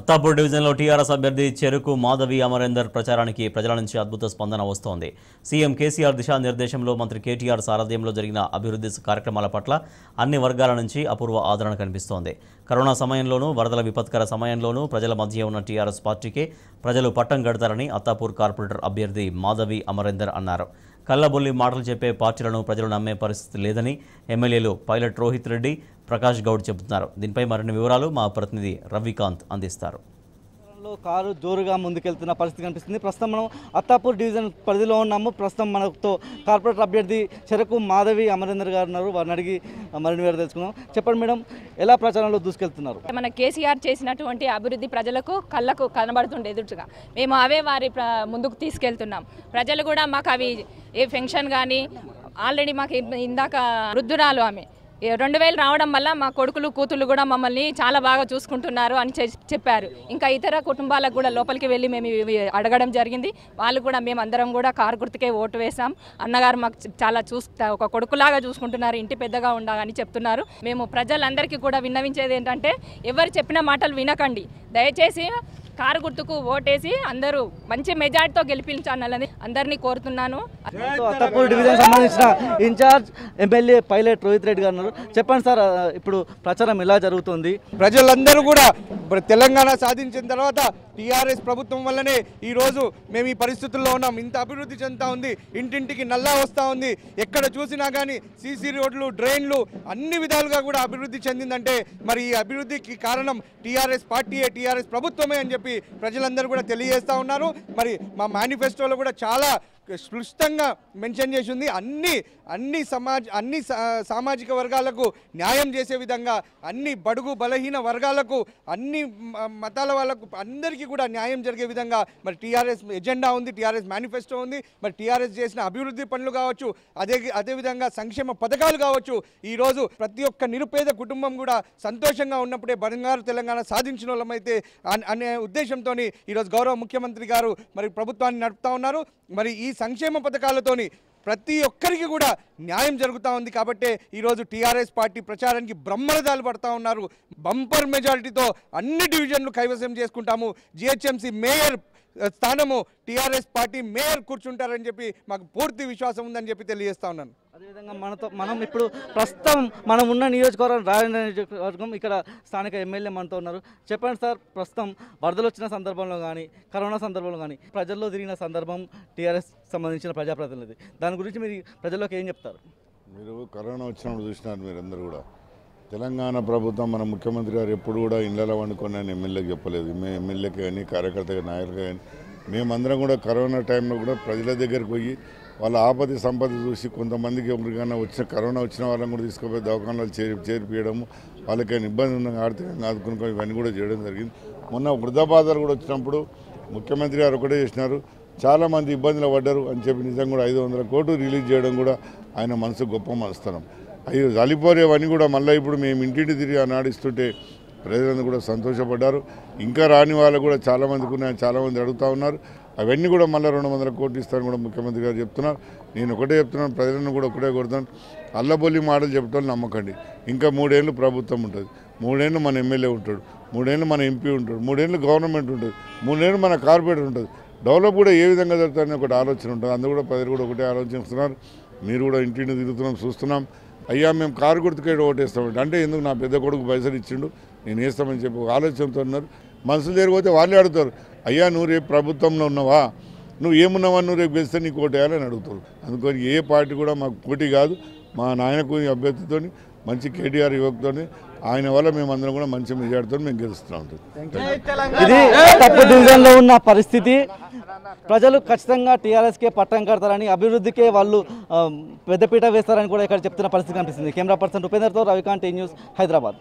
అత్తాపూర్ డివిజన్లో టీఆర్ఎస్ అభ్యర్థి చెరుకు మాధవి అమరేందర్ ప్రచారానికి ప్రజల నుంచి అద్భుత స్పందన వస్తోంది సీఎం కేసీఆర్ దిశానిర్దేశంలో మంత్రి కేటీఆర్ సారథ్యంలో జరిగిన అభివృద్ధి కార్యక్రమాల పట్ల అన్ని వర్గాల నుంచి అపూర్వ ఆదరణ కనిపిస్తోంది కరోనా సమయంలోనూ వరదల విపత్కర సమయంలోనూ ప్రజల మధ్య ఉన్న టీఆర్ఎస్ పార్టీకే ప్రజలు పట్టం కడతారని అత్తాపూర్ కార్పొరేటర్ అభ్యర్థి మాధవి అమరేందర్ అన్నారు కళ్ళబొల్లి మాటలు చెప్పే పార్టీలను ప్రజలు నమ్మే పరిస్థితి లేదని ఎమ్మెల్యేలు పైలట్ రోహిత్ రెడ్డి ప్రకాష్ గౌడ్ చెబుతున్నారు దీనిపై మరిన్ని వివరాలు మా ప్రతినిధి రవికాంత్ అందిస్తారు లో కారు జోరుగా ముందుకెళ్తున్న పరిస్థితి కనిపిస్తుంది ప్రస్తుతం మనం అత్తాపూర్ డివిజన్ పరిధిలో ఉన్నాము ప్రస్తుతం మనతో కార్పొరేటర్ అభ్యర్థి చెరకు మాధవి అమరేందర్ గారు ఉన్నారు వారిని అడిగి మరిన్ని వేరే తెలుసుకున్నాం చెప్పండి మేడం ఎలా ప్రచారంలో దూసుకెళ్తున్నారు మన కేసీఆర్ చేసినటువంటి అభివృద్ధి ప్రజలకు కళ్ళకు కనబడుతుండే ఎదురుగా మేము అవే వారి ముందుకు తీసుకెళ్తున్నాం ప్రజలు కూడా మాకు అవి ఏ ఫెన్షన్ కానీ ఆల్రెడీ మాకు ఇందాక వృద్ధురాలు ఆమె రెండు వేలు రావడం వల్ల మా కొడుకులు కూతుళ్ళు కూడా మమ్మల్ని చాలా బాగా చూసుకుంటున్నారు అని చెప్పారు ఇంకా ఇతర కుటుంబాలకు కూడా లోపలికి వెళ్ళి మేము అడగడం జరిగింది వాళ్ళు కూడా మేము అందరం కూడా కారు గుర్తుకే ఓటు వేసాం అన్నగారు మాకు చాలా చూస్తా ఒక కొడుకులాగా చూసుకుంటున్నారు ఇంటి పెద్దగా ఉండాలని చెప్తున్నారు మేము ప్రజలందరికీ కూడా విన్నవించేది ఏంటంటే ఎవరు చెప్పిన మాటలు వినకండి దయచేసి కారు గుర్తుకు ఓటేసి అందరూ మంచి మెజార్టీతో గెలిపించాలని అందరినీ కోరుతున్నాను అత్తపూడి డివిజన్ సంబంధించిన incharge MLA pilot Rohit Reddy గారు చెప్పండి సార్ ఇప్పుడు ప్రచారం ఎలా జరుగుతుంది ప్రజలందరూ కూడా తెలంగాణ సాధించిన తర్వాత టీఆర్ఎస్ ప్రభుత్వం వల్లనే ఈరోజు మేము ఈ పరిస్థితుల్లో ఉన్నాం ఇంత అభివృద్ధి చెందుతా ఉంది ఇంటింటికి నల్లా వస్తూ ఉంది ఎక్కడ చూసినా కానీ సీసీ రోడ్లు డ్రైన్లు అన్ని విధాలుగా కూడా అభివృద్ధి చెందిందంటే మరి ఈ అభివృద్ధికి కారణం టీఆర్ఎస్ పార్టీయే టీఆర్ఎస్ ప్రభుత్వమే అని చెప్పి ప్రజలందరూ కూడా తెలియజేస్తూ ఉన్నారు మరి మా మేనిఫెస్టోలో కూడా చాలా స్పృష్టంగా మెన్షన్ చేసింది అన్ని అన్ని సమాజ్ అన్ని సామాజిక వర్గాలకు న్యాయం చేసే విధంగా అన్ని బడుగు బలహీన వర్గాలకు అన్ని మతాల వాళ్ళకు అందరికీ కూడా న్యాయం జరిగే విధంగా మరి టీఆర్ఎస్ ఎజెండా ఉంది టీఆర్ఎస్ మేనిఫెస్టో ఉంది మరి టీఆర్ఎస్ చేసిన అభివృద్ధి పనులు కావచ్చు అదే అదేవిధంగా సంక్షేమ పథకాలు కావచ్చు ఈరోజు ప్రతి ఒక్క నిరుపేద కుటుంబం కూడా సంతోషంగా ఉన్నప్పుడే బంగారు తెలంగాణ సాధించిన వాళ్ళమైతే అనే ఉద్దేశంతో ఈరోజు గౌరవ ముఖ్యమంత్రి గారు మరి ప్రభుత్వాన్ని నడుపుతా ఉన్నారు మరి ఈ సంక్షేమ పథకాలతోని ప్రతి ఒక్కరికి కూడా న్యాయం జరుగుతూ ఉంది కాబట్టే ఈరోజు టీఆర్ఎస్ పార్టీ ప్రచారానికి బ్రహ్మరథాలు పడుతూ ఉన్నారు బంపర్ మెజారిటీతో అన్ని డివిజన్లు కైవసం చేసుకుంటాము జిహెచ్ఎంసి మేయర్ స్థానము టీఆర్ఎస్ పార్టీ మేయర్ కూర్చుంటారని చెప్పి మాకు పూర్తి విశ్వాసం ఉందని చెప్పి తెలియజేస్తా ఉన్నాను అదేవిధంగా మనతో మనం ఇప్పుడు ప్రస్తుతం మనం ఉన్న నియోజకవర్గం రాజేంద్ర నియోజకవర్గం ఇక్కడ స్థానిక ఎమ్మెల్యే మనతో ఉన్నారు చెప్పండి సార్ ప్రస్తుతం వరదలు వచ్చిన సందర్భంలో కానీ కరోనా సందర్భంలో కానీ ప్రజల్లో తిరిగిన సందర్భం టీఆర్ఎస్ సంబంధించిన ప్రజాప్రతినిధి దాని గురించి మీరు ప్రజల్లోకి ఏం చెప్తారు మీరు కరోనా వచ్చినప్పుడు చూసినారు మీరందరూ కూడా తెలంగాణ ప్రభుత్వం మన ముఖ్యమంత్రి గారు ఎప్పుడు కూడా ఇళ్ళలో వండుకొని ఎమ్మెల్యేకి చెప్పలేదు మేము ఎమ్మెల్యేకి కానీ కార్యకర్తగా నాయకులు కానీ మేమందరం కూడా కరోనా టైంలో కూడా ప్రజల దగ్గరికి పోయి వాళ్ళ ఆపద సంపద చూసి కొంతమందికి ఎవరికైనా వచ్చిన కరోనా వచ్చిన వాళ్ళని కూడా తీసుకుపోయి దవాఖానాలు చేరి చేర్పియడము వాళ్ళకైనా ఇబ్బంది ఉన్న ఆర్థికంగా ఆదుకునుకో ఇవన్నీ కూడా చేయడం జరిగింది మొన్న వృద్ధాబాధలు కూడా వచ్చినప్పుడు ముఖ్యమంత్రి గారు ఒకటే చేసినారు చాలామంది ఇబ్బందులు పడ్డారు అని చెప్పి నిజంగా కూడా ఐదు వందల కోట్లు రిలీజ్ చేయడం కూడా ఆయన మనసు గొప్ప మనస్తనం అయ్యో చలిపోరేవన్నీ కూడా మళ్ళీ ఇప్పుడు మేము ఇంటింటి తిరిగి నాడిస్తుంటే ప్రజలందరూ కూడా సంతోషపడ్డారు ఇంకా రాని వాళ్ళు కూడా చాలామందికి ఉన్నాయని చాలామంది అడుగుతూ ఉన్నారు అవన్నీ కూడా మళ్ళీ రెండు వందల కోట్లు ఇస్తారని కూడా ముఖ్యమంత్రి గారు చెప్తున్నారు నేను ఒకటే చెప్తున్నాను ప్రజలను కూడా ఒకటే కొడతాను అల్లబొల్లి మాటలు చెప్పటం నమ్మకండి ఇంకా మూడేళ్ళు ప్రభుత్వం ఉంటుంది మూడేళ్ళు మన ఎమ్మెల్యే ఉంటాడు మూడేళ్ళు మన ఎంపీ ఉంటాడు మూడేళ్ళు గవర్నమెంట్ ఉంటుంది మూడేళ్ళు మన కార్పొరేటర్ ఉంటుంది డెవలప్ కూడా ఏ విధంగా జరుగుతుందని ఒకటి ఆలోచన ఉంటుంది అందుకు కూడా ప్రజలు కూడా ఒకటే ఆలోచిస్తున్నారు మీరు కూడా ఇంటిని తిరుగుతున్నాం చూస్తున్నాం అయ్యా మేము కారు గుర్తుకే ఓటేస్తామండి అంటే ఎందుకు నా పెద్ద కొడుకు పైసలు ఇచ్చిండు నేను వేస్తామని చెప్పి ఒక ఆలోచనతో ఉన్నారు మనసులు జరిగిపోతే వాళ్ళే అడుగుతారు అయ్యా నువ్వు రేపు ప్రభుత్వంలో ఉన్నావా నువ్వు ఏమున్నావా నువ్వు రేపు వేస్తే నీకు ఓటు వేయాలని అడుగుతారు అందుకని ఏ పార్టీ కూడా మాకు పోటీ కాదు మా నాయనకు అభ్యర్థితో మంచి కేటీఆర్ యువకుతో ఆయన వల్ల మేమందరం కూడా మంచి మెజార్టీతో మేము గెలుస్తున్నాం ఇది తప్పు డివిజన్లో ఉన్న పరిస్థితి ప్రజలు ఖచ్చితంగా టీఆర్ఎస్కే పట్టం కడతారని అభివృద్ధికే వాళ్ళు పెద్దపీట వేస్తారని కూడా ఇక్కడ చెప్తున్న పరిస్థితి కనిపిస్తుంది కెమెరా పర్సన్ రూపేందర్తో రవికాంత్ న్యూస్ హైదరాబాద్